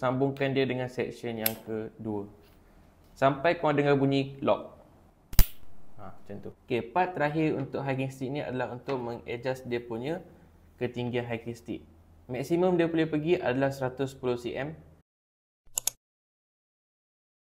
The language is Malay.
sambungkan dia dengan section yang kedua sampai kau dengar bunyi lock ha, macam tu ok part terakhir untuk hiking stick ni adalah untuk mengadjust dia punya ketinggian hiking stick maksimum dia boleh pergi adalah 110 cm